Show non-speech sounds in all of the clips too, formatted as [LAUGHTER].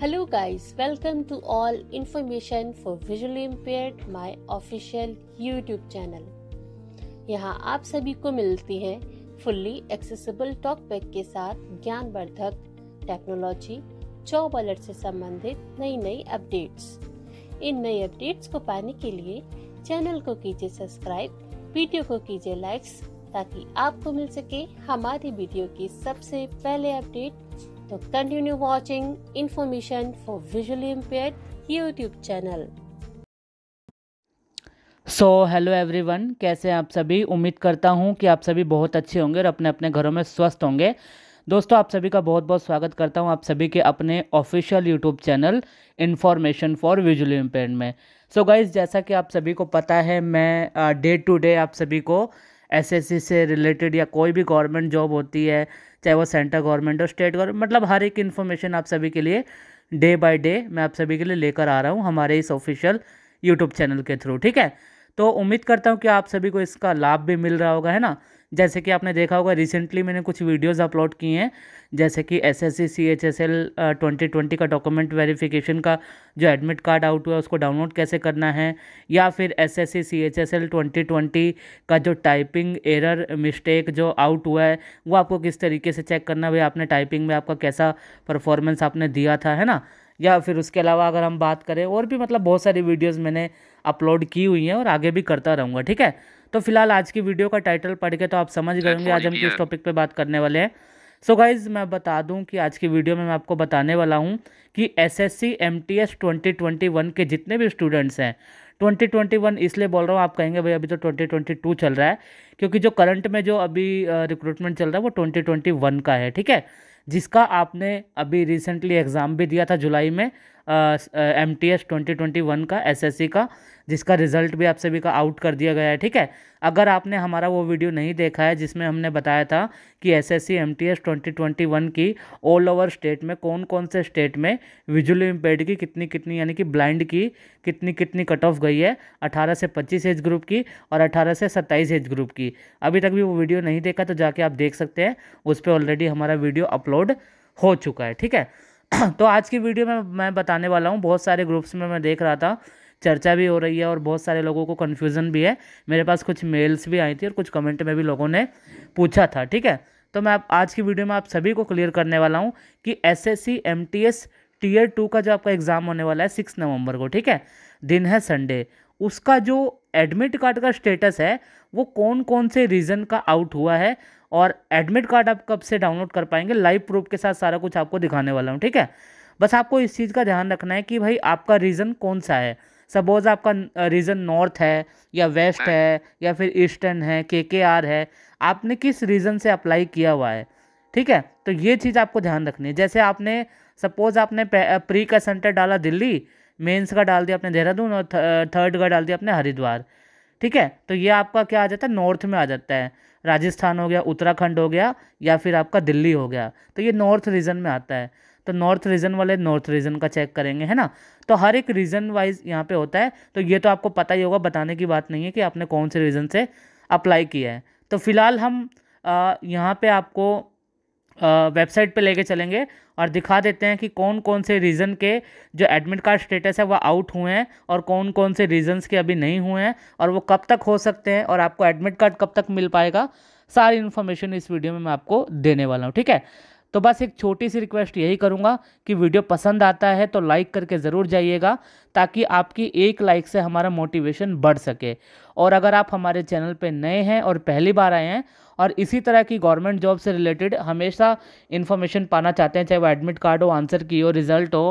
Hello guys welcome to all information for visually impaired my official YouTube channel यहां आप सभी को मिलती है फुल्ली एक्सेसिबल टॉक के साथ ज्ञानवर्धक टेक्नोलॉजी जॉब अलर्ट से संबंधित नई नई अपडेट्स इन नई अपडेट्स को पाने के लिए चैनल को कीजिए सब्सक्राइब वीडियो को कीजिए लाइक्स ताकि आपको मिल सके हमारी वीडियो की सबसे पहले अपडेट तो continue watching information for visually impaired YouTube channel so hello everyone कैसे हैं आप सभी उम्मीद करता हूं कि आप सभी बहुत अच्छे होंगे और अपने अपने घरों में स्वस्थ होंगे दोस्तों आप सभी का बहुत बहुत स्वागत करता हूं आप सभी के अपने official YouTube channel information for visual impaired में सो so गाइज जैसा कि आप सभी को पता है मैं डे टू डे आप सभी को एसएससी से रिलेटेड या कोई भी गवर्नमेंट जॉब होती है चाहे वो सेंट्रल गवर्नमेंट हो स्टेट गवर्नमेंट मतलब हर एक इन्फॉर्मेशन आप सभी के लिए डे बाय डे मैं आप सभी के लिए लेकर आ रहा हूँ हमारे इस ऑफिशियल यूट्यूब चैनल के थ्रू ठीक है तो उम्मीद करता हूँ कि आप सभी को इसका लाभ भी मिल रहा होगा है ना जैसे कि आपने देखा होगा रिसेंटली मैंने कुछ वीडियोस अपलोड किए हैं जैसे कि S S C C H S L twenty twenty का डॉक्यूमेंट वेरिफिकेशन का जो एडमिट कार्ड आउट हुआ उसको डाउनलोड कैसे करना है या फिर S S C C H S L twenty twenty का जो टाइपिंग एरर मिस्टेक जो आउट हुआ है वो आपको किस तरीके से चेक करना भाई आपने टाइपिंग में आपका कैसा परफॉर्मेंस आपने दिया था है ना या फिर उसके अलावा अगर हम बात करें और भी मतलब बहुत सारी वीडियोज़ मैंने अपलोड की हुई हैं और आगे भी करता रहूँगा ठीक है तो फिलहाल आज की वीडियो का टाइटल पढ़ के तो आप समझ गए होंगे आज हम किस टॉपिक पर बात करने वाले हैं सो so गाइज़ मैं बता दूं कि आज की वीडियो में मैं आपको बताने वाला हूं कि एसएससी एमटीएस 2021 के जितने भी स्टूडेंट्स हैं 2021 इसलिए बोल रहा हूँ आप कहेंगे भाई अभी तो 2022 चल रहा है क्योंकि जो करंट में जो अभी रिक्रूटमेंट चल रहा है वो 2021 का है ठीक है जिसका आपने अभी रिसेंटली एग्ज़ाम भी दिया था जुलाई में M T S twenty twenty one का एस एस सी का जिसका रिजल्ट भी आप सभी का आउट कर दिया गया है ठीक है अगर आपने हमारा वो वीडियो नहीं देखा है जिसमें हमने बताया था कि S S C M T S twenty twenty one की ऑल ओवर स्टेट में कौन कौन से स्टेट में विजुअली इम्पेयर्ड की कितनी कितनी यानी कि ब्लाइंड की कितनी कितनी कट ऑफ गई है अठारह से पच्चीस एज ग्रुप की और अठारह से सत्ताईस एज ग्रुप की अभी तक भी वो वीडियो नहीं देखा तो जाके आप देख सकते हैं उस पर ऑलरेडी हमारा वीडियो अपलोड हो चुका है ठीक है [CLEARS THROAT] तो आज की वीडियो में मैं बताने वाला हूँ बहुत सारे ग्रुप्स में मैं देख रहा था चर्चा भी हो रही है और बहुत सारे लोगों को कन्फ्यूज़न भी है मेरे पास कुछ मेल्स भी आई थी और कुछ कमेंट में भी लोगों ने पूछा था ठीक है तो मैं आप आज की वीडियो में आप सभी को क्लियर करने वाला हूँ कि S S C M T S tier two का जो आपका एग्ज़ाम होने वाला है सिक्स नवंबर को ठीक है दिन है संडे उसका जो एडमिट कार्ड का स्टेटस है वो कौन कौन से रीज़न का आउट हुआ है और एडमिट कार्ड आप कब से डाउनलोड कर पाएंगे लाइव प्रूफ के साथ सारा कुछ आपको दिखाने वाला हूँ ठीक है बस आपको इस चीज़ का ध्यान रखना है कि भाई आपका रीज़न कौन सा है सपोज़ आपका रीजन नॉर्थ है या वेस्ट हाँ। है या फिर ईस्टर्न है के के आर है आपने किस रीजन से अप्लाई किया हुआ है ठीक है तो ये चीज़ आपको ध्यान रखनी है जैसे आपने सपोज़ आपने प्री का सेंटर डाला दिल्ली मेंस का डाल दिया आपने देहरादून और थर्ड का डाल दिया अपने हरिद्वार ठीक है तो ये आपका क्या आ जाता है नॉर्थ में आ जाता है राजस्थान हो गया उत्तराखंड हो गया या फिर आपका दिल्ली हो गया तो ये नॉर्थ रीजन में आता है तो नॉर्थ रीजन वाले नॉर्थ रीजन का चेक करेंगे है ना तो हर एक रीजन वाइज यहाँ पे होता है तो ये तो आपको पता ही होगा बताने की बात नहीं है कि आपने कौन से रीजन से अप्लाई किया है तो फिलहाल हम यहाँ पर आपको वेबसाइट पे लेके चलेंगे और दिखा देते हैं कि कौन कौन से रीज़न के जो एडमिट कार्ड स्टेटस है वह आउट हुए हैं और कौन कौन से रीजंस के अभी नहीं हुए हैं और वो कब तक हो सकते हैं और आपको एडमिट कार्ड कब तक मिल पाएगा सारी इन्फॉर्मेशन इस वीडियो में मैं आपको देने वाला हूँ ठीक है तो बस एक छोटी सी रिक्वेस्ट यही करूँगा कि वीडियो पसंद आता है तो लाइक करके ज़रूर जाइएगा ताकि आपकी एक लाइक से हमारा मोटिवेशन बढ़ सके और अगर आप हमारे चैनल पर नए हैं और पहली बार आए हैं और इसी तरह की गवर्नमेंट जॉब से रिलेटेड हमेशा इन्फॉर्मेशन पाना चाहते हैं चाहे वो एडमिट कार्ड हो आंसर की हो रिजल्ट हो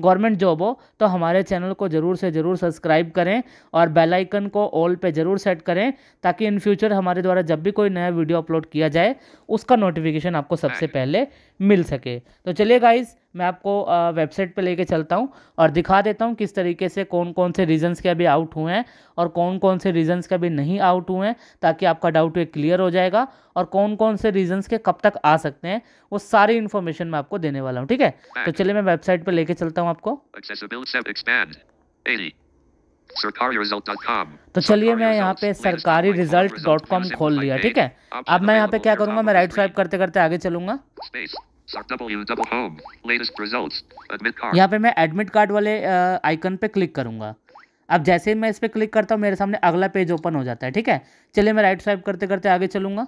गवर्नमेंट जॉब हो तो हमारे चैनल को ज़रूर से ज़रूर सब्सक्राइब करें और बेल आइकन को ऑल पे ज़रूर सेट करें ताकि इन फ्यूचर हमारे द्वारा जब भी कोई नया वीडियो अपलोड किया जाए उसका नोटिफिकेशन आपको सबसे पहले मिल सके तो चलिए गाइज़ मैं आपको वेबसाइट पे लेके चलता हूँ और दिखा देता हूँ किस तरीके से कौन कौन से रीजंस के अभी आउट हुए हैं और कौन कौन से रीजंस के अभी नहीं आउट हुए हैं ताकि आपका डाउट ये क्लियर हो जाएगा और कौन कौन से रीजंस के कब तक आ सकते हैं वो सारी इन्फॉर्मेशन मैं आपको देने वाला हूँ ठीक है तो चलिए मैं वेबसाइट पर लेके चलता हूँ आपको तो चलिए मैं यहाँ पे सरकारी रिजल्ट डॉट कॉम खोल लिया ठीक है अब मैं यहाँ पे क्या करूंगा मैं राइट स्वाइप करते करते आगे चलूंगा यहाँ पे मैं एडमिट कार्ड वाले आइकन uh, पे क्लिक करूंगा अब जैसे ही मैं इस पर क्लिक करता हूँ मेरे सामने अगला पेज ओपन हो जाता है ठीक है चलिए मैं राइट स्वाइप करते करते आगे चलूंगा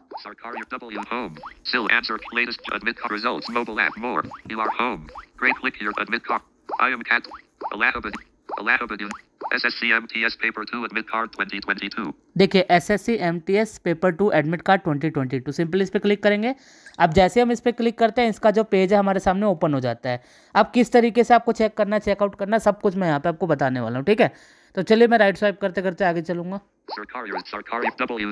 SSC MTS Paper 2 Admit Card 2022 देखिए S S C M T S paper two admit card twenty twenty two simply इस पर क्लिक करेंगे अब जैसे हम इस पर क्लिक करते हैं इसका जो पेज है हमारे सामने ओपन हो जाता है अब किस तरीके से आपको चेक करना है चेकआउट करना सब कुछ मैं यहाँ पे आपको बताने वाला हूँ ठीक है तो चलिए मैं राइट स्वाइप करते करते आगे चलूंगा सरकारी सरकारी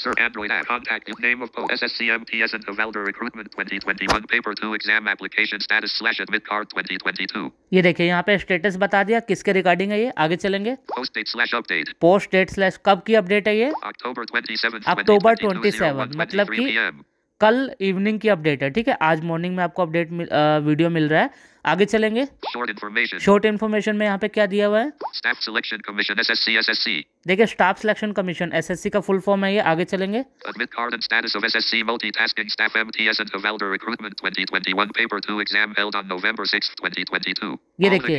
Sir Android app contact you. name of post SSCMTS and Novelda recruitment 2021 paper 2 exam application status slash admit card 2022 ये देखिए यहाँ पे स्टेटस बता दिया किसके रिगार्डिंग है ये आगे चलेंगे post date slash update post date slash कब की अपडेट है ये अक्टूबर 27 अक्टूबर 27 मतलब कि कल इवनिंग की अपडेट है ठीक है आज मॉर्निंग में आपको अपडेट मिल, आ, वीडियो मिल रहा है आगे चलेंगे शॉर्ट इन्फॉर्मेशन में यहाँ पे क्या दिया हुआ है देखिए स्टाफ सिलेक्शन कमीशन एसएससी का फुल फॉर्म है ये आगे चलेंगे ये देखिए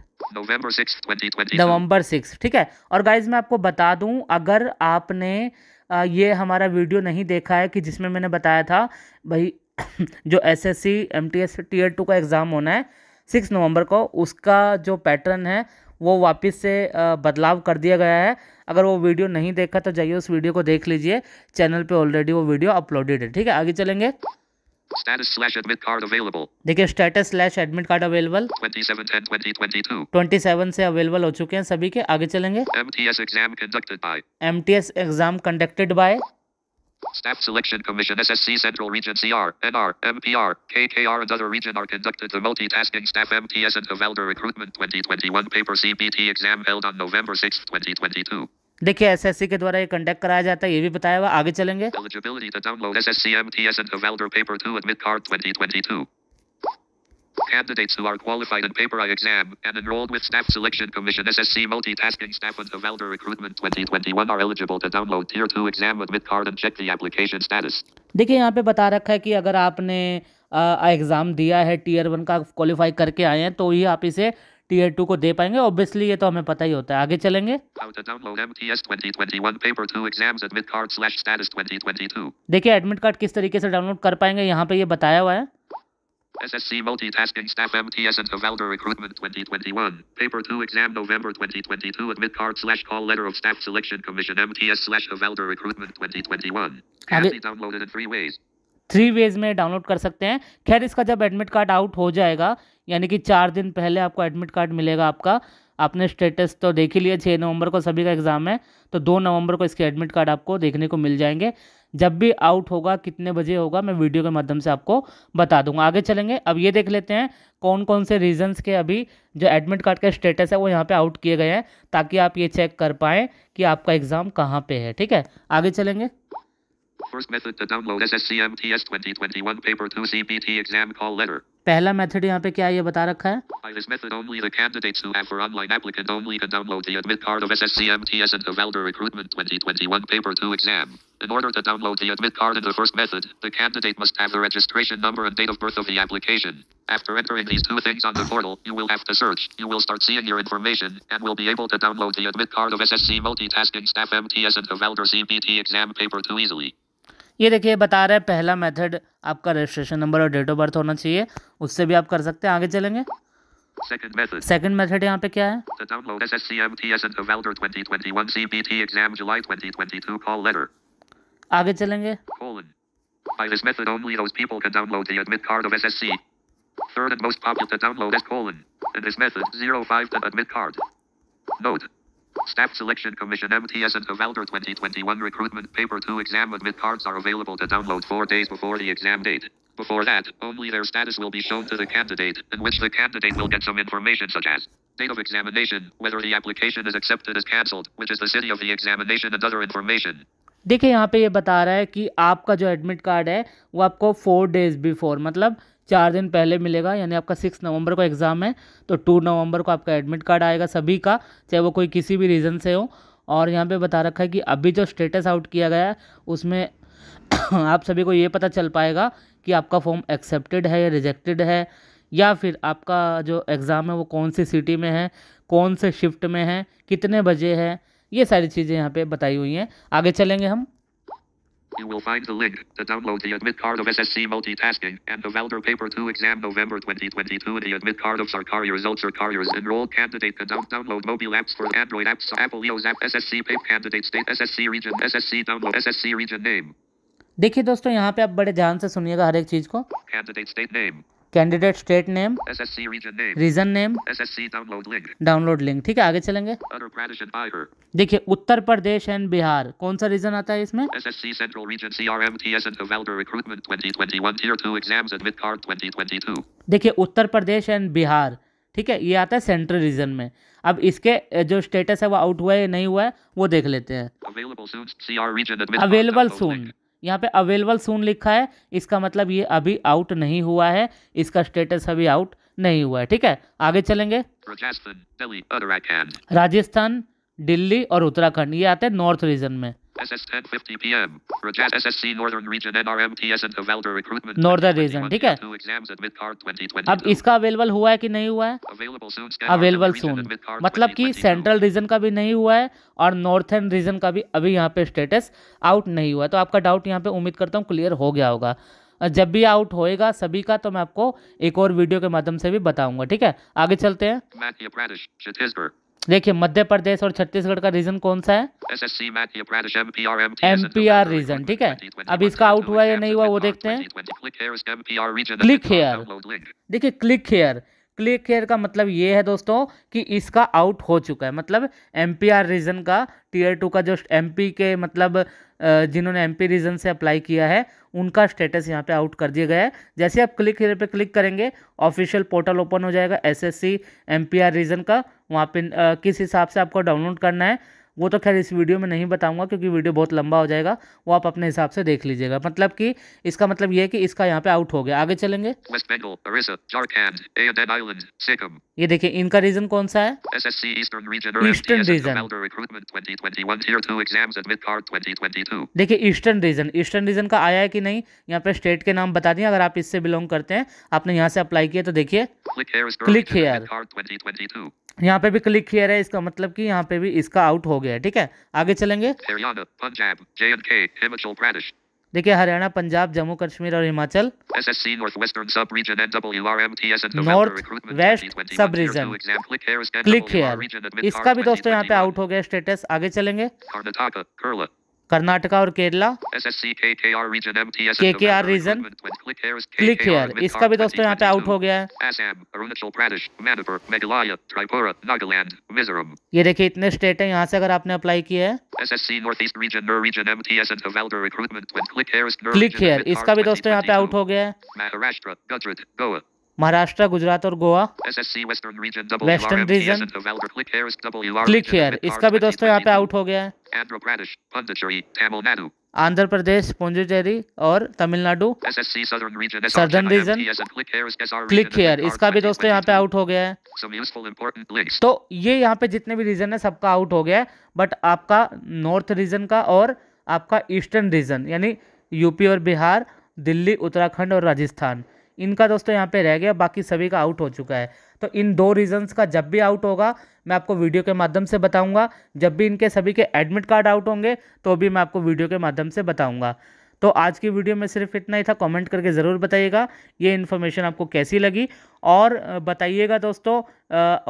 नवंबर सिक्स ठीक है और गाइज मैं आपको बता दूं अगर आपने ये हमारा वीडियो नहीं देखा है कि जिसमें मैंने बताया था भाई [COUGHS] जो S S C M T S tier two का एग्ज़ाम होना है सिक्स नवंबर को उसका जो पैटर्न है वो वापस से बदलाव कर दिया गया है अगर वो वीडियो नहीं देखा तो जाइए उस वीडियो को देख लीजिए चैनल पे ऑलरेडी वो वीडियो अपलोडेड है ठीक है आगे चलेंगे Status slash admit card available. देखिए status slash admit card available 27 से अवेलेबल हो चुके हैं सभी के आगे चलेंगे MTS exam conducted by MTS exam conducted by Staff Selection Commission SSC Central Region CR, NR, MPR, KKR and other region are conducted the multitasking staff MTS and of Elder Recruitment 2021 paper CPT exam held on November 6, 2022. देखिए SSC के द्वारा ये conduct कराया जाता है ये भी बताया हुआ आगे चलेंगे Candidates who are qualified in paper I exam and enrolled with Staff Selection Commission SSC Multitasking Staff and Developer Recruitment 2021 are eligible to download Tier 2 exam admit card and check the application status. देखिए यहाँ पे बता रखा है कि अगर आपने exam दिया है टीयर वन का क्वालिफाई करके आए हैं तो ये आप इसे टीयर टू को दे पाएंगे ऑब्वियसली ये तो हमें पता ही होता है आगे चलेंगे देखिए एडमिट कार्ड किस तरीके से डाउनलोड कर पाएंगे यहाँ पे ये बताया हुआ है SSC Multitasking Staff MTS and Havalder Recruitment 2021. Paper 2 Exam November 2022 Admit Card slash Call Letter of Staff Selection Commission MTS slash Havalder Recruitment 2021. Can be downloaded in three ways. Three ways में download कर सकते हैं खैर इसका जब admit card out हो जाएगा यानी कि चार दिन पहले आपको एडमिट कार्ड मिलेगा आपका आपने स्टेटस तो देख ही लिया छः नवंबर को सभी का एग्ज़ाम है तो दो नवंबर को इसके एडमिट कार्ड आपको देखने को मिल जाएंगे जब भी आउट होगा कितने बजे होगा मैं वीडियो के माध्यम से आपको बता दूंगा आगे चलेंगे अब ये देख लेते हैं कौन कौन से रीजंस के अभी जो एडमिट कार्ड के स्टेटस है वो यहाँ पे आउट किए गए हैं ताकि आप ये चेक कर पाएँ कि आपका एग्ज़ाम कहाँ पर है ठीक है आगे चलेंगे First method to download SSCMTS 2021 paper 2 CPT exam call letter. पहला मेथड यहाँ पे क्या ये बता रखा है this method only the candidates who have for online applicant only can download the admit card of SSCMTS and the Valder Recruitment 2021 Paper 2 exam. In order to download the admit card in the first method, the candidate must have the registration number and date of birth of the application. After entering these two things on the portal, you will have to search. You will start seeing your information and will be able to download the admit card of SSC Multitasking Staff MTS and the Valder CPT exam paper 2 easily. ये देखिए बता रहा है पहला method आपका registration number और date of birth होना चाहिए उससे भी आप कर सकते हैं आगे चलेंगे सेकंड मेथड यहाँ पे क्या है आगे चलेंगे By this method, only those people can download the admit card of SSC. Third and most popular to download is colon. In this method, 05 to admit card. Note. Staff Selection Commission MTS and Evalder 2021 recruitment paper 2 exam admit cards are available to download four days before the exam date. Before that, only their status will be shown to the candidate, in which the candidate will get some information such as date of examination, whether the application is accepted as cancelled, which is the city of the examination and other information. देखिए यहाँ पे ये बता रहा है कि आपका जो एडमिट कार्ड है वो आपको फोर डेज बिफोर मतलब चार दिन पहले मिलेगा यानी आपका सिक्स नवंबर को एग्ज़ाम है तो टू नवंबर को आपका एडमिट कार्ड आएगा सभी का चाहे वो कोई किसी भी रीज़न से हो और यहाँ पे बता रखा है कि अभी जो स्टेटस आउट किया गया है उसमें [COUGHS] आप सभी को ये पता चल पाएगा कि आपका फॉर्म एक्सेप्टेड है या रिजेक्टेड है या फिर आपका जो एग्ज़ाम है वो कौन सी सिटी में है कौन से शिफ्ट में है कितने बजे है ये सारी चीज़ें यहाँ पर बताई हुई हैं आगे चलेंगे हम You will find the link to download the admit card of SSC multitasking and the Valder Paper 2 exam November 2022 the admit card of Sarkari results Zarkari's enrolled candidate can download mobile apps for Android apps Apple iOS app SSC paper candidate state SSC region SSC download SSC region name देखिए दोस्तों यहाँ पे आप बड़े ध्यान से सुनिएगा हर एक चीज को candidate state name candidate state name region name download link ठीक है आगे चलेंगे देखिए उत्तर प्रदेश एंड बिहार कौन सा रीजन आता है इसमें SSC देखिए उत्तर प्रदेश एंड बिहार ठीक है ये आता है सेंट्रल रीजन में अब इसके जो स्टेटस है वो आउट हुआ है नहीं हुआ है वो देख लेते हैं अवेलेबल सून यहाँ पे अवेलेबल सून लिखा है इसका मतलब ये अभी आउट नहीं हुआ है इसका स्टेटस अभी आउट नहीं हुआ है ठीक है आगे चलेंगे राजस्थान दिल्ली और उत्तराखंड ये आते हैं नॉर्थ रीजन में SS 10:50 p.m. Rajas SSC Northern Region NRM NRMTS and Evelder Recruitment Northern Region ठीक है अब इसका अवेलेबल हुआ है कि नहीं हुआ है अवेलेबल सून मतलब कि सेंट्रल रीजन का भी नहीं हुआ है और नॉर्थर्न रीजन का भी अभी यहाँ पे स्टेटस आउट नहीं हुआ है तो आपका डाउट यहाँ पे उम्मीद करता हूँ क्लियर हो गया होगा जब भी आउट होएगा सभी का तो मैं आपको एक और वीडियो के माध्यम से भी बताऊंगा ठीक है आगे चलते हैं देखिए मध्य प्रदेश और छत्तीसगढ़ का रीजन कौन सा है एम पी आर रीजन ठीक है अब इसका आउट हुआ या नहीं हुआ वो देखते हैं क्लिक हेयर देखिए क्लिक हेयर क्लिक क्लियर का मतलब ये है दोस्तों कि इसका आउट हो चुका है मतलब एम रीजन का टीयर टू का जो एम के मतलब जिन्होंने एम रीजन से अप्लाई किया है उनका स्टेटस यहाँ पे आउट कर दिया गया है जैसे आप क्लिक हेयर पे क्लिक करेंगे ऑफिशियल पोर्टल ओपन हो जाएगा पी आर रीजन का वहाँ पे किस हिसाब से आपको डाउनलोड करना है वो तो खैर इस वीडियो में नहीं बताऊंगा क्योंकि वीडियो बहुत लंबा हो जाएगा वो आप अपने हिसाब से देख लीजिएगा मतलब कि इसका मतलब ये है कि इसका यहाँ पे आउट हो गया आगे चलेंगे ये देखिए इनका रीजन कौन सा है ईस्टर्न रीजन देखिए ईस्टर्न रीजन ईस्टर्न रीजन का आया है कि नहीं यहाँ पे स्टेट के नाम बता दिए अगर आप इससे बिलोंग करते हैं आपने यहाँ से अप्लाई किया तो देखिए क्लिक हेयर यहाँ पे भी क्लिक किया है इसका मतलब कि यहाँ पे भी इसका आउट हो गया है ठीक है आगे चलेंगे देखिए हरियाणा पंजाब जम्मू कश्मीर और Himachal north west sub region click किया इसका भी दोस्तों यहाँ पे आउट हो गया स्टेटस आगे चलेंगे कर्नाटका और केरला के के आर रीजन क्लिक हेयर इसका भी दोस्तों यहाँ पे आउट हो गया है ये देखिए इतने स्टेट है यहाँ से अगर आपने अप्लाई किया है क्लिक हेयर इसका भी दोस्तों यहाँ पे आउट हो गया है महाराष्ट्र गुजरात और Goa western region click here इसका भी दोस्तों यहाँ पे आउट हो गया है आंध्र प्रदेश पुंजुचेरी और Tamil Nadu southern region click here इसका भी दोस्तों यहाँ पे आउट हो गया है तो ये यहाँ पे जितने भी रीजन है सबका आउट हो गया है बट आपका नॉर्थ रीजन का और आपका ईस्टर्न रीजन यानी यूपी और बिहार दिल्ली उत्तराखंड और राजस्थान इनका दोस्तों यहाँ पे रह गया बाकी सभी का आउट हो चुका है तो इन दो रीजंस का जब भी आउट होगा मैं आपको वीडियो के माध्यम से बताऊंगा जब भी इनके सभी के एडमिट कार्ड आउट होंगे तो भी मैं आपको वीडियो के माध्यम से बताऊंगा तो आज की वीडियो में सिर्फ इतना ही था कमेंट करके ज़रूर बताइएगा ये इन्फॉर्मेशन आपको कैसी लगी और बताइएगा दोस्तों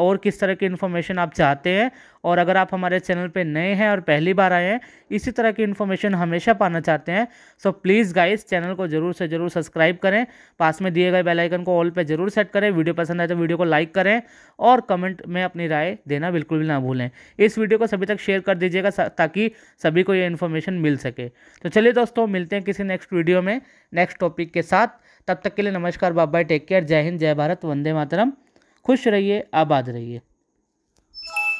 और किस तरह की इन्फॉर्मेशन आप चाहते हैं और अगर आप हमारे चैनल पे नए हैं और पहली बार आए हैं इसी तरह की इन्फॉर्मेशन हमेशा पाना चाहते हैं सो प्लीज़ गाइस चैनल को जरूर से ज़रूर सब्सक्राइब करें पास में दिए गए बेलाइकन को ऑल पर जरूर सेट करें वीडियो पसंद आए तो वीडियो को लाइक करें और कमेंट में अपनी राय देना बिल्कुल भी ना भूलें इस वीडियो को सभी तक शेयर कर दीजिएगा ताकि सभी को ये इन्फॉर्मेशन मिल सके तो चलिए दोस्तों मिलते हैं किसी नेक्स्ट वीडियो में नेक्स्ट टॉपिक के साथ तब तक के लिए नमस्कार बाबा टेक केयर जय हिंद जय भारत वंदे मातरम खुश रहिए आबाद रहिए